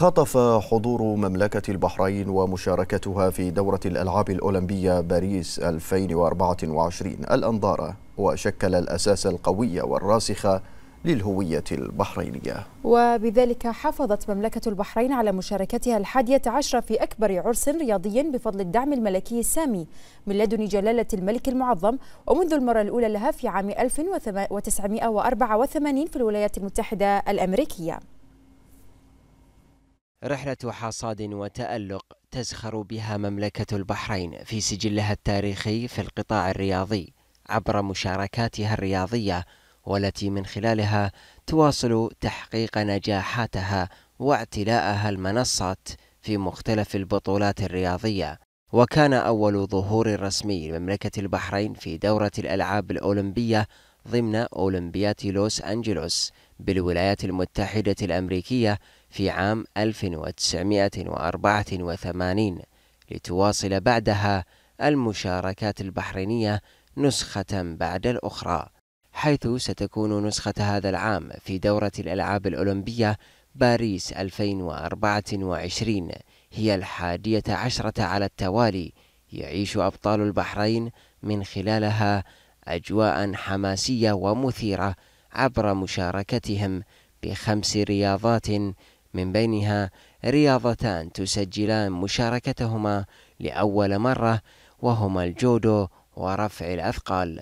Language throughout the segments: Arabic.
خطف حضور مملكة البحرين ومشاركتها في دورة الألعاب الأولمبية باريس 2024 الأنظار وشكل الأساس القوي والراسخ للهوية البحرينية وبذلك حافظت مملكة البحرين على مشاركتها الحادية عشرة في أكبر عرس رياضي بفضل الدعم الملكي السامي من لدن جلالة الملك المعظم ومنذ المرة الأولى لها في عام 1984 في الولايات المتحدة الأمريكية رحلة حصاد وتألق تزخر بها مملكة البحرين في سجلها التاريخي في القطاع الرياضي عبر مشاركاتها الرياضية والتي من خلالها تواصل تحقيق نجاحاتها واعتلاءها المنصات في مختلف البطولات الرياضية وكان أول ظهور رسمي لمملكة البحرين في دورة الألعاب الأولمبية ضمن أولمبياد لوس أنجلوس بالولايات المتحدة الأمريكية في عام 1984 لتواصل بعدها المشاركات البحرينية نسخة بعد الأخرى حيث ستكون نسخة هذا العام في دورة الألعاب الأولمبية باريس 2024 هي الحادية عشرة على التوالي يعيش أبطال البحرين من خلالها أجواء حماسية ومثيرة عبر مشاركتهم بخمس رياضات من بينها رياضتان تسجلان مشاركتهما لأول مرة وهما الجودو ورفع الأثقال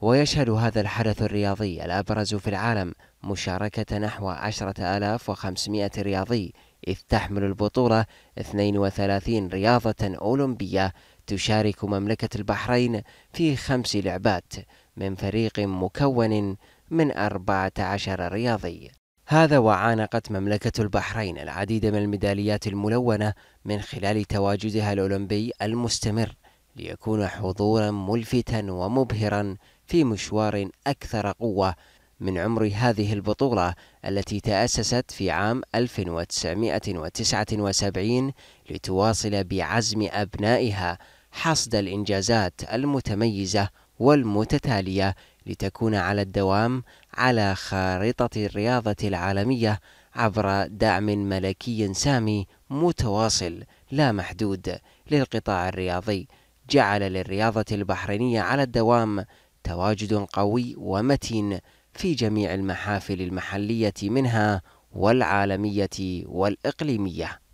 ويشهد هذا الحدث الرياضي الأبرز في العالم مشاركة نحو 10500 رياضي إذ تحمل البطولة 32 رياضة أولمبية تشارك مملكة البحرين في خمس لعبات من فريق مكون من 14 رياضي هذا وعانقت مملكة البحرين العديد من الميداليات الملونة من خلال تواجدها الأولمبي المستمر ليكون حضورا ملفتا ومبهرا في مشوار أكثر قوة من عمر هذه البطولة التي تأسست في عام 1979 لتواصل بعزم أبنائها حصد الإنجازات المتميزة والمتتالية لتكون على الدوام على خارطة الرياضة العالمية عبر دعم ملكي سامي متواصل لا محدود للقطاع الرياضي جعل للرياضة البحرينية على الدوام تواجد قوي ومتين في جميع المحافل المحلية منها والعالمية والإقليمية